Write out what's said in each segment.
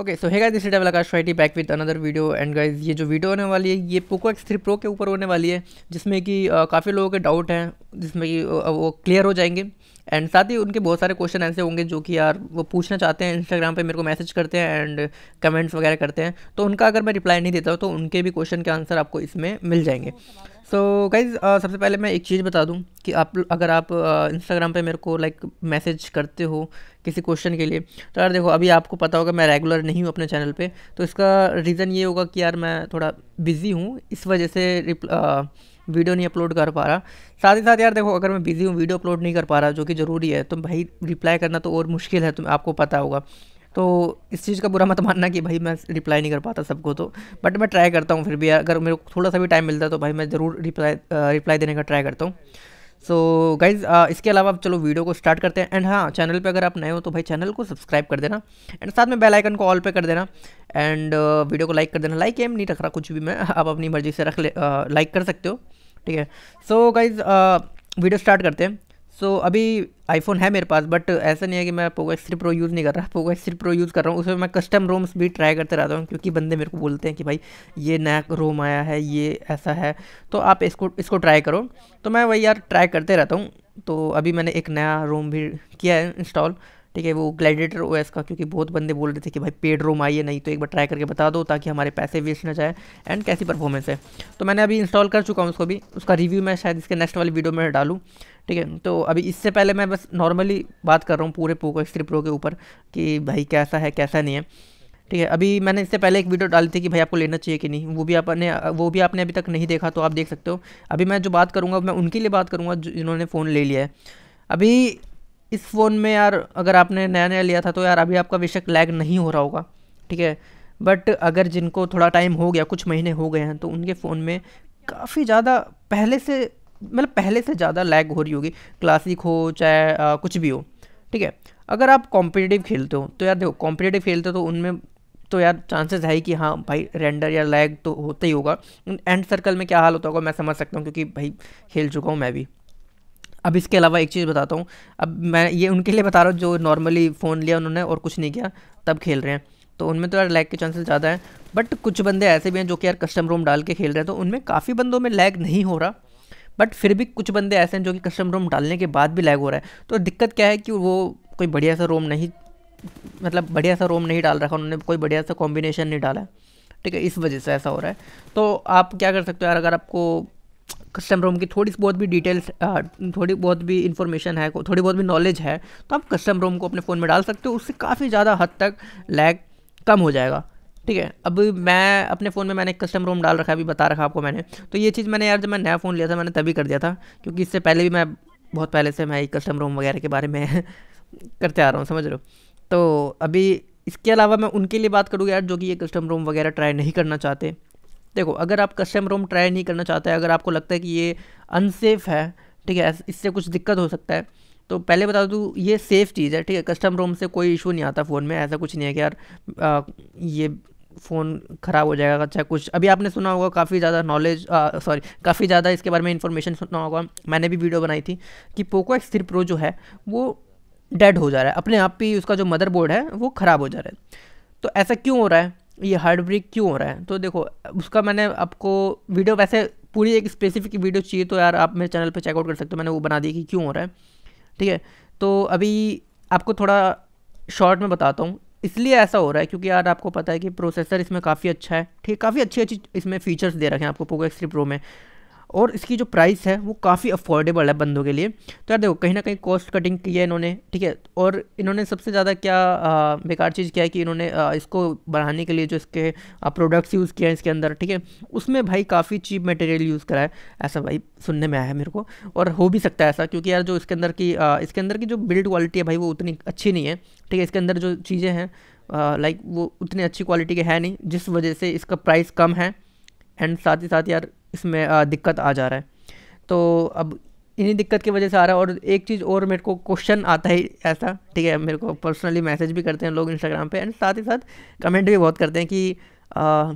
okay so hey this devil Akash YT back with another video and guys ये जो video होने वाली है ये पोको एक्स थ्री प्रो के ऊपर होने वाली है जिसमें कि uh, काफ़ी लोगों के डाउट हैं जिसमें कि uh, वो क्लियर हो जाएंगे एंड साथ ही उनके बहुत सारे क्वेश्चन ऐसे होंगे जो कि यार वो पूछना चाहते हैं इंस्टाग्राम पे मेरे को मैसेज करते हैं एंड कमेंट्स वगैरह करते हैं तो उनका अगर मैं रिप्लाई नहीं देता हूँ तो उनके भी क्वेश्चन के आंसर आपको इसमें मिल जाएंगे सो so, गाइज uh, सबसे पहले मैं एक चीज़ बता दूं कि आप अगर आप इंस्टाग्राम uh, पे मेरे को लाइक like, मैसेज करते हो किसी क्वेश्चन के लिए तो यार देखो अभी आपको पता होगा मैं रेगुलर नहीं हूँ अपने चैनल पे तो इसका रीज़न ये होगा कि यार मैं थोड़ा बिज़ी हूँ इस वजह से वीडियो नहीं अपलोड कर पा रहा साथ ही साथ यार देखो अगर मैं बिज़ी हूँ वीडियो अपलोड नहीं कर पा रहा जो कि ज़रूरी है तो भाई रिप्लाई करना तो और मुश्किल है तुम्हें आपको पता होगा तो इस चीज़ का बुरा मत मानना कि भाई मैं रिप्लाई नहीं कर पाता सबको तो बट मैं ट्राई करता हूँ फिर भी अगर मेरे को थोड़ा सा भी टाइम मिलता है तो भाई मैं ज़रूर रिप्लाई रिप्लाई देने का ट्राई करता हूँ सो so, गाइज इसके अलावा आप चलो वीडियो को स्टार्ट करते हैं एंड हाँ चैनल पे अगर आप नए हो तो भाई चैनल को सब्सक्राइब कर देना एंड साथ में बेल आइकन को ऑल पे कर देना एंड वीडियो को लाइक कर देना लाइक एम नहीं रख रहा कुछ भी मैं आप अपनी मर्जी से रख ले लाइक कर सकते हो ठीक है सो गाइज वीडियो स्टार्ट करते हैं सो so, अभी आईफोन है मेरे पास बट ऐसा नहीं है कि मैं Poco X three Pro use नहीं कर रहा Poco X three Pro use कर रहा हूँ उसमें मैं कस्टम रोम्स भी ट्राई करते रहता हूँ क्योंकि बंदे मेरे को बोलते हैं कि भाई ये नया रोम आया है ये ऐसा है तो आप इसको इसको ट्राई करो तो मैं वही यार ट्राई करते रहता हूँ तो अभी मैंने एक नया रोम भी किया है इंस्टॉल ठीक है वो ग्लैडिएटर ओ का क्योंकि बहुत बंदे बोल रहे थे कि भाई पेड रोम आई है नहीं तो एक बार ट्राई करके बता दो ताकि हमारे पैसे वेस्ट ना जाए एंड कैसी परफॉर्मेंस है तो मैंने अभी इंस्टॉल कर चुका हूँ उसको भी उसका रिव्यू मैं शायद इसके नेक्स्ट वाली वीडियो में डालूँ ठीक है तो अभी इससे पहले मैं बस नॉर्मली बात कर रहा हूँ पूरे पोको एक्स प्रो के ऊपर कि भाई कैसा है कैसा नहीं है ठीक है अभी मैंने इससे पहले एक वीडियो डाली थी कि भाई आपको लेना चाहिए कि नहीं वो भी आपने वो भी आपने अभी तक नहीं देखा तो आप देख सकते हो अभी मैं जो बात करूँगा मैं उनके लिए बात करूँगा जिन्होंने फ़ोन ले लिया है अभी इस फ़ोन में यार अगर आपने नया नया लिया था तो यार अभी आपका बेशक लैग नहीं हो रहा होगा ठीक है बट अगर जिनको थोड़ा टाइम हो गया कुछ महीने हो गए हैं तो उनके फ़ोन में काफ़ी ज़्यादा पहले से मतलब पहले से ज़्यादा लैग हो रही होगी क्लासिक हो चाहे आ, कुछ भी हो ठीक है अगर आप कॉम्पिटेटिव खेलते हो तो यार देखो कॉम्पिटेटिव खेलते हो तो उनमें तो यार चांसेस है कि हाँ भाई रेंडर या लैग तो होता ही होगा एंड सर्कल में क्या हाल होता होगा मैं समझ सकता हूँ क्योंकि भाई खेल चुका हूँ मैं भी अब इसके अलावा एक चीज़ बताता हूँ अब मैं ये उनके लिए बता रहा हूँ जो नॉर्मली फ़ोन लिया उन्होंने और कुछ नहीं किया तब खेल रहे हैं तो उनमें तो यार लैग के चांसेस ज़्यादा हैं बट कुछ बंदे ऐसे भी हैं जो कि यार कस्टम रूम डाल के खेल रहे हैं तो उनमें काफ़ी बंदों में लैग नहीं हो रहा बट फिर भी कुछ बंदे ऐसे हैं जो कि कस्टम रूम डालने के बाद भी लैग हो रहा है तो दिक्कत क्या है कि वो कोई बढ़िया सा रोम नहीं मतलब बढ़िया सा रोम नहीं डाल रखा उन्होंने कोई बढ़िया सा कॉम्बिनेशन नहीं डाला ठीक है इस वजह से ऐसा हो रहा है तो आप क्या कर सकते हो यार अगर आपको कस्टम रोम की थोड़ी बहुत भी डिटेल्स थोड़ी बहुत भी इंफॉर्मेशन है थोड़ी बहुत भी नॉलेज है तो आप कस्टम रोम को अपने फ़ोन में डाल सकते हो उससे काफ़ी ज़्यादा हद तक लैग कम हो जाएगा ठीक है अब मैं अपने फ़ोन में मैंने कस्टम रोम डाल रखा है अभी बता रखा आपको मैंने तो ये चीज़ मैंने यार जब मैं नया फ़ोन लिया था मैंने तभी कर दिया था क्योंकि इससे पहले भी मैं बहुत पहले से मैं कस्टम रोम वगैरह के बारे में करते आ रहा हूँ समझ रहे हो तो अभी इसके अलावा मैं उनके लिए बात करूँगा यार जो कि ये कस्टम रोम वगैरह ट्राई नहीं करना चाहते देखो अगर आप कस्टम रोम ट्राई नहीं करना चाहते अगर आपको लगता है कि ये अनसेफ है ठीक है इससे कुछ दिक्कत हो सकता है तो पहले बता दूँ ये सेफ़ चीज़ है ठीक है कस्टम रोम से कोई इशू नहीं आता फ़ोन में ऐसा कुछ नहीं है कि यार आ, ये फ़ोन ख़राब हो जाएगा अच्छा कुछ अभी आपने सुना होगा काफ़ी ज़्यादा नॉलेज सॉरी काफ़ी ज़्यादा इसके बारे में इन्फॉर्मेशन सुना होगा मैंने भी वीडियो बनाई थी कि पोको एक्स थ्री प्रो जो है वो डेड हो जा रहा है अपने आप ही उसका जो मदरबोर्ड है वो ख़राब हो जा रहा है तो ऐसा क्यों हो रहा है ये हार्ड ब्रेक क्यों हो रहा है तो देखो उसका मैंने आपको वीडियो वैसे पूरी एक स्पेसिफिक वीडियो चाहिए तो यार आप मेरे चैनल पर चेकआउट कर सकते हो मैंने वो बना दी कि क्यों हो रहा है ठीक है तो अभी आपको थोड़ा शॉर्ट में बताता हूँ इसलिए ऐसा हो रहा है क्योंकि यार आपको पता है कि प्रोसेसर इसमें काफ़ी अच्छा है ठीक काफ़ी अच्छी अच्छी इसमें फीचर्स दे रखे हैं आपको पोको एक्स थ्री प्रो में और इसकी जो प्राइस है वो काफ़ी अफोर्डेबल है बंदों के लिए तो यार देखो कहीं ना कहीं कॉस्ट कटिंग की है इन्होंने ठीक है और इन्होंने सबसे ज़्यादा क्या बेकार चीज़ किया है कि इन्होंने इसको बढ़ाने के लिए जो इसके प्रोडक्ट्स यूज़ किए हैं इसके अंदर ठीक है उसमें भाई काफ़ी चीप मटेरियल यूज़ करा है ऐसा भाई सुनने में आया है मेरे को और हो भी सकता है ऐसा क्योंकि यार जो इसके अंदर की इसके अंदर की जो बिल्ड क्वालिटी है भाई वो उतनी अच्छी नहीं है ठीक है इसके अंदर जो चीज़ें हैं लाइक वो उतनी अच्छी क्वालिटी के है नहीं जिस वजह से इसका प्राइस कम है एंड साथ ही साथ यार इसमें दिक्कत आ जा रहा है तो अब इन्हीं दिक्कत की वजह से आ रहा है और एक चीज़ और मेरे को क्वेश्चन आता है ऐसा ठीक है मेरे को पर्सनली मैसेज भी करते हैं लोग इंस्टाग्राम पे एंड साथ ही साथ कमेंट भी बहुत करते हैं कि आ,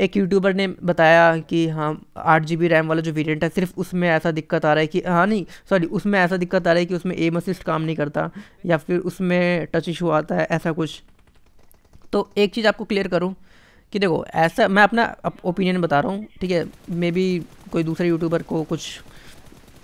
एक यूट्यूबर ने बताया कि हाँ आठ जी बी रैम वाला जो वेरिएंट है सिर्फ उसमें ऐसा दिक्कत आ रहा है कि हाँ नहीं सॉरी उसमें ऐसा दिक्कत आ रहा है कि उसमें एम असिस्ट काम नहीं करता या फिर उसमें टच इशू आता है ऐसा कुछ तो एक चीज़ आपको क्लियर करूँ कि देखो ऐसा मैं अपना ओपिनियन बता रहा हूँ ठीक है मे बी कोई दूसरे यूट्यूबर को कुछ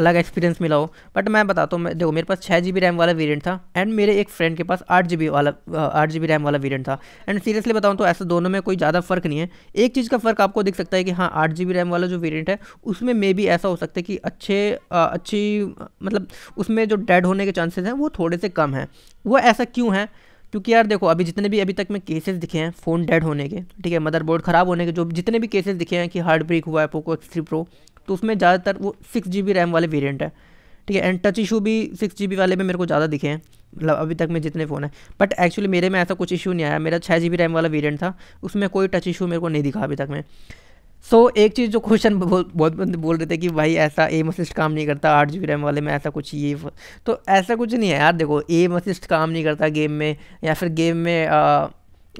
अलग एक्सपीरियंस मिला हो बट मैं बताता हूँ मैं देखो मेरे पास छः जी बी रैम वाला वेरियंट था एंड मेरे एक फ्रेंड के पास आठ जी बी वाला आठ जी बी रैम वाला वेरियंट था एंड सीरियसली बताऊँ तो ऐसे दोनों में कोई ज़्यादा फ़र्क नहीं है एक चीज़ का फ़र्क आपको दिख सकता है कि हाँ आठ जी बी रैम वाला जो वेरियंट है उसमें मे भी ऐसा हो सकता है कि अच्छे आ, अच्छी मतलब उसमें जो डेड होने के चांसेज हैं वो थोड़े से कम हैं वो ऐसा क्यों है क्योंकि यार देखो अभी जितने भी अभी तक में केसेस दिखे हैं फ़ोन डेड होने के ठीक है मदरबोर्ड ख़राब होने के जो जितने भी केसेस दिखे हैं कि हार्ड ब्रेक हुआ है पोको एक्स थ्री प्रो तो उसमें ज़्यादातर वो सिक्स जी बी रैम वाले वेरियंट है ठीक है एंड टच इशू भी सिक्स जी बी वाले में मेरे को ज़्यादा दिखे हैं मतलब अभी तक में जितने फ़ोन हैं बट एक्चुअली मेरे में ऐसा कुछ इशू नहीं आया मेरा छः जी बी रैम वाला वेरियंट था उसमें कोई टच इशू मेरे को नहीं दिखा अभी तक में सो so, एक चीज़ जो क्वेश्चन बहुत बंद बोल रहे थे कि भाई ऐसा एम असिस्ट काम नहीं करता आठ जी रैम वाले में ऐसा कुछ ये तो ऐसा कुछ नहीं है यार देखो एम असिस्ट काम नहीं करता गेम में या फिर गेम में आ,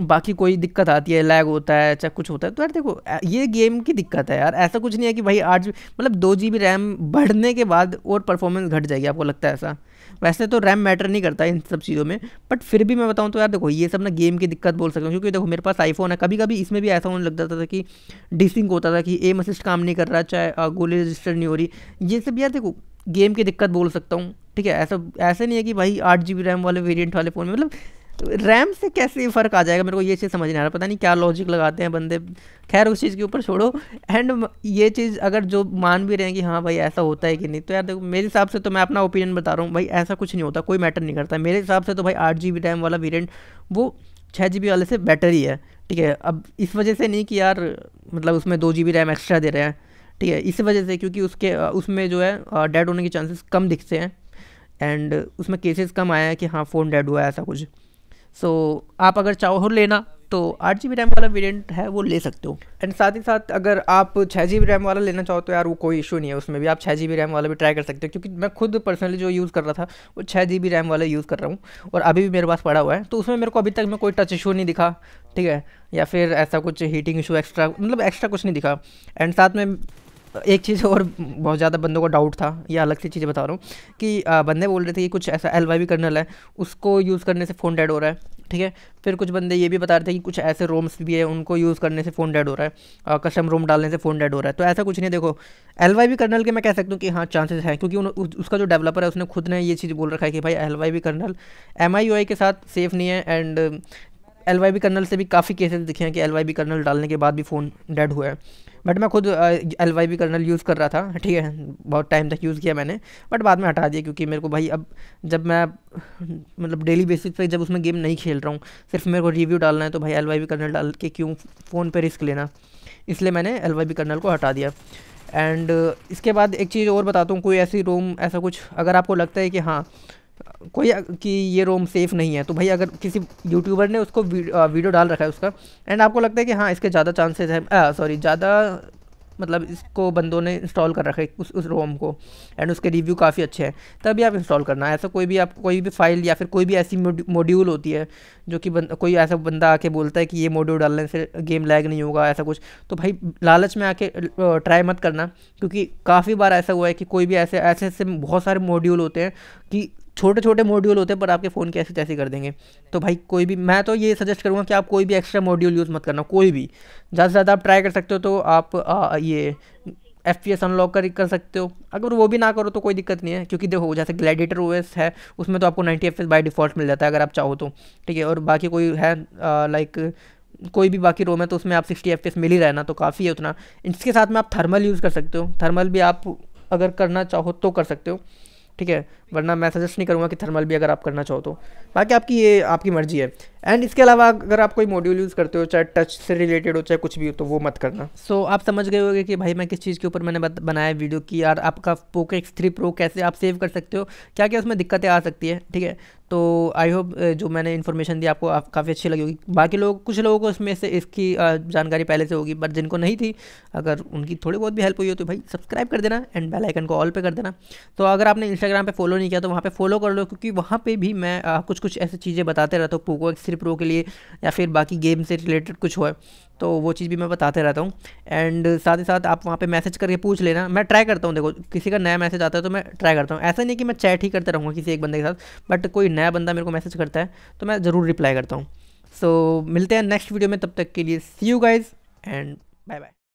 बाकी कोई दिक्कत आती है लैग होता है चाहे कुछ होता है तो यार देखो ये गेम की दिक्कत है यार ऐसा कुछ नहीं है कि भाई आठ मतलब दो जी बी रैम बढ़ने के बाद और परफॉर्मेंस घट जाएगी आपको लगता है ऐसा वैसे तो रैम मैटर नहीं करता इन सब चीज़ों में बट फिर भी मैं बताऊँ तो यार देखो ये सब ना गेम की दिक्कत बोल सकता हूँ क्योंकि देखो मेरे पास आईफोन है कभी कभी इसमें भी ऐसा होने लग जाता था कि डिसिंक होता था कि एम असिस्ट काम नहीं कर रहा चाहे गोली रजिस्टर नहीं हो रही ये सब यार देखो गेम की दिक्कत बोल सकता हूँ ठीक है ऐसा ऐसा नहीं है कि भाई आठ जी बी रैम वाले वेरियंट वाले फ़ोन में मतलब रैम से कैसे फ़र्क आ जाएगा मेरे को ये चीज़ समझ नहीं आ रहा पता नहीं क्या लॉजिक लगाते हैं बंदे खैर उस चीज़ के ऊपर छोड़ो एंड ये चीज़ अगर जो मान भी रहे हैं कि हाँ भाई ऐसा होता है कि नहीं तो यार देखो मेरे हिसाब से तो मैं अपना ओपिनियन बता रहा हूँ भाई ऐसा कुछ नहीं होता कोई मैटर नहीं करता मेरे हिसाब से तो भाई आठ जी बी रैम वाला वेरियंट वो छः जी बी वाले से बेटर ही है ठीक है अब इस वजह से नहीं कि यार मतलब उसमें दो जी बी रैम एक्स्ट्रा दे रहे हैं ठीक है इस वजह से क्योंकि उसके उसमें जो है डेड होने के चांसेस कम दिखते हैं एंड उसमें केसेस कम आए हैं कि हाँ फ़ोन डेड हुआ है ऐसा कुछ सो so, आप अगर चाहो लेना तो आठ जी बी रैम वाला वेरिएंट है वो ले सकते हो एंड साथ ही साथ अगर आप छः जी बी रैम वाला लेना चाहो तो यार वो कोई इशू नहीं है उसमें भी आप छः जी बी रैम वाला भी ट्राई कर सकते हो क्योंकि मैं खुद पर्सनली जो यूज़ कर रहा था वो छः जी बी रैम वाला यूज़ कर रहा हूँ और अभी भी मेरे पास पड़ा हुआ है तो उसमें मेरे को अभी तक में कोई टच इशू नहीं दिखा ठीक है या फिर ऐसा कुछ हीटिंग इशू एक्स्ट्रा मतलब एक्स्ट्रा कुछ नहीं दिखा एंड साथ में एक चीज़ और बहुत ज़्यादा बंदों को डाउट था ये अलग सी चीज़ें बता रहा हूँ कि बंदे बोल रहे थे कि कुछ ऐसा एल वाई कर्नल है उसको यूज़ करने से फ़ोन डेड हो रहा है ठीक है फिर कुछ बंदे ये भी बता रहे थे कि कुछ ऐसे रोम्स भी है उनको यूज़ करने से फ़ोन डेड हो रहा है कस्टम रोम डालने से फ़ोन डेड हो रहा है तो ऐसा कुछ नहीं देखो एल वाई कर्नल के मैं कह सकता हूँ कि हाँ चांसेस हैं क्योंकि उन, उसका जो डेवलपर है उसने खुद ने ये चीज़ बोल रखा है कि भाई L Y kernel M I I के साथ सेफ़ नहीं है एंड एल वाई कर्नल से भी काफ़ी केसेस दिखे हैं कि एल वाई कर्नल डालने के बाद भी फ़ोन डेड हुआ है बट मैं खुद L Y B kernel use कर रहा था ठीक है बहुत टाइम तक यूज़ किया मैंने बट बाद में हटा दिया क्योंकि मेरे को भाई अब जब मैं मतलब डेली बेसिस पे जब उसमें गेम नहीं खेल रहा हूँ सिर्फ मेरे को रिव्यू डालना है तो भाई एल वाई बी कर्नल डाल के क्यों फ़ोन पर रिस्क लेना इसलिए मैंने एल वाई बी कर्नल को हटा दिया एंड इसके बाद एक चीज़ और बताता हूँ कोई ऐसी रोम ऐसा कुछ अगर आपको लगता है कि हाँ कोई कि ये रोम सेफ नहीं है तो भाई अगर किसी यूट्यूबर ने उसको वीडियो डाल रखा है उसका एंड आपको लगता है कि हाँ इसके ज़्यादा चांसेस है सॉरी ज़्यादा मतलब इसको बंदों ने इंस्टॉल कर रखा है उस उस रोम को एंड उसके रिव्यू काफ़ी अच्छे हैं तभी आप इंस्टॉल करना ऐसा कोई भी आप कोई भी फाइल या फिर कोई भी ऐसी मॉड्यूल होती है जो कि बंद, कोई ऐसा बंदा आके बोलता है कि ये मॉड्यूल डालने से गेम लैग नहीं होगा ऐसा कुछ तो भाई लालच में आके ट्राई मत करना क्योंकि काफ़ी बार ऐसा हुआ है कि कोई भी ऐसे ऐसे ऐसे बहुत सारे मॉड्यूल होते हैं कि छोटे छोटे मॉड्यूल होते हैं पर आपके फ़ोन कैसे तैसे कर देंगे तो भाई कोई भी मैं तो ये सजेस्ट करूँगा कि आप कोई भी एक्स्ट्रा मॉड्यूल यूज़ मत करना कोई भी ज़्यादा से ज़्यादा आप ट्राई कर सकते हो तो आप आ, ये एफ पी एस अनलॉक कर कर सकते हो अगर वो भी ना करो तो कोई दिक्कत नहीं है क्योंकि देखो जैसे ग्लैडिएटर ओ एस है उसमें तो आपको ninety F S by default मिल जाता है अगर आप चाहो तो ठीक है और बाकी कोई है लाइक कोई भी बाकी रोम है तो उसमें आप सिक्सटी एफ एस मिल ही रहना ना तो काफ़ी है उतना इसके साथ में आप थर्मल यूज़ कर सकते हो थर्मल भी आप अगर करना चाहो तो कर सकते हो ठीक है वरना मैं सजेस्ट नहीं करूँगा कि थर्मल भी अगर आप करना चाहो तो बाकी आपकी ये आपकी मर्ज़ी है एंड इसके अलावा अगर आप कोई मॉड्यूल यूज़ करते हो चाहे टच से रिलेटेड हो चाहे कुछ भी हो तो वो मत करना सो so, आप समझ गए होगे कि भाई मैं किस चीज़ के ऊपर मैंने बनाया वीडियो की यार आपका पोको एक्स थ्री प्रो कैसे आप सेव कर सकते हो क्या क्या उसमें दिक्कतें आ सकती है ठीक है तो आई होप जो मैंने इन्फॉर्मेशन दी आपको आप काफ़ी अच्छी लगी होगी बाकी लोग कुछ लोगों को इसमें से इसकी जानकारी पहले से होगी बट जिनको नहीं थी अगर उनकी थोड़ी बहुत भी हेल्प हुई हो तो भाई सब्सक्राइब कर देना एंड बेल आइकन को ऑल पे कर देना तो अगर आपने इंस्टाग्राम पे फॉलो नहीं किया तो वहाँ पे फॉलो कर लो क्योंकि वहाँ पे भी मैं कुछ कुछ ऐसी चीज़ें बताते रहता हूँ पोको एक्स थ्री प्रो के लिए या फिर बाकी गेम से रिलेटेड कुछ हो तो वो चीज़ भी मैं बताते रहता हूँ एंड साथ ही साथ आप वहाँ पे मैसेज करके पूछ लेना मैं ट्राई करता हूँ देखो किसी का नया मैसेज आता है तो मैं ट्राई करता हूँ ऐसा नहीं कि मैं चैट ही करता रहूँगा किसी एक बंदे के साथ बट कोई नया बंदा मेरे को मैसेज करता है तो मैं ज़रूर रिप्लाई करता हूँ सो so, मिलते हैं नेक्स्ट वीडियो में तब तक के लिए see you guys and bye bye